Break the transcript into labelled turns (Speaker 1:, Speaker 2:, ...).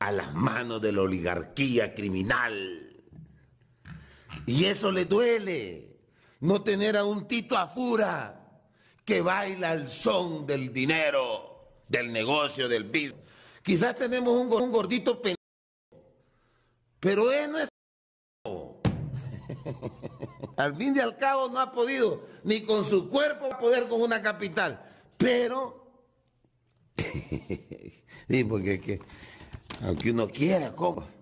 Speaker 1: a las manos de la oligarquía criminal.
Speaker 2: Y eso le duele, no tener a un Tito Afura que baila al son del dinero, del negocio, del biz Quizás tenemos un, gordito pero él no es al fin y al cabo no ha podido ni con su cuerpo poder con una capital, pero...
Speaker 3: sí, porque es que aunque uno quiera,
Speaker 4: ¿cómo?